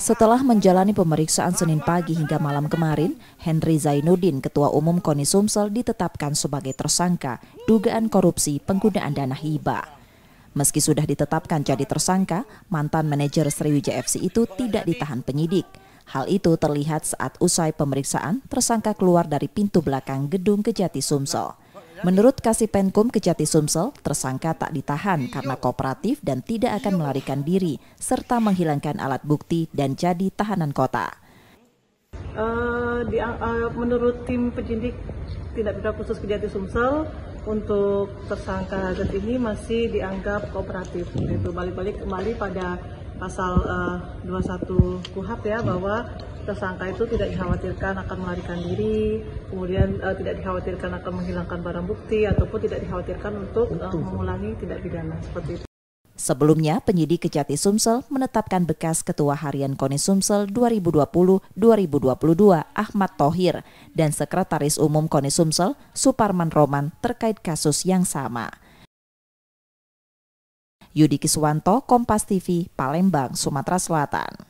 Setelah menjalani pemeriksaan Senin pagi hingga malam kemarin, Henry Zainuddin, Ketua Umum Koni Sumsel, ditetapkan sebagai tersangka dugaan korupsi penggunaan dana hibah. Meski sudah ditetapkan jadi tersangka, mantan manajer Sriwijaya FC itu tidak ditahan penyidik. Hal itu terlihat saat usai pemeriksaan, tersangka keluar dari pintu belakang gedung Kejati Sumsel. Menurut Kasipenkum Kejati Sumsel, tersangka tak ditahan karena kooperatif dan tidak akan melarikan diri serta menghilangkan alat bukti dan jadi tahanan kota. Uh, di, uh, menurut tim penyidik tindak pidana khusus Kejati Sumsel, untuk tersangka Hazard ini masih dianggap kooperatif. Itu balik-balik kembali pada pasal eh, uh, 21 KUHAP ya bahwa tersangka itu tidak dikhawatirkan akan melarikan diri, kemudian uh, tidak dikhawatirkan akan menghilangkan barang bukti ataupun tidak dikhawatirkan untuk uh, mengulangi tindak pidana seperti itu. Sebelumnya, penyidik Kejati Sumsel menetapkan bekas Ketua Harian KONI Sumsel 2020-2022 Ahmad Tohir dan Sekretaris Umum KONI Sumsel Suparman Roman terkait kasus yang sama. Yudi Kiswanto, Kompas TV, Palembang, Sumatera Selatan.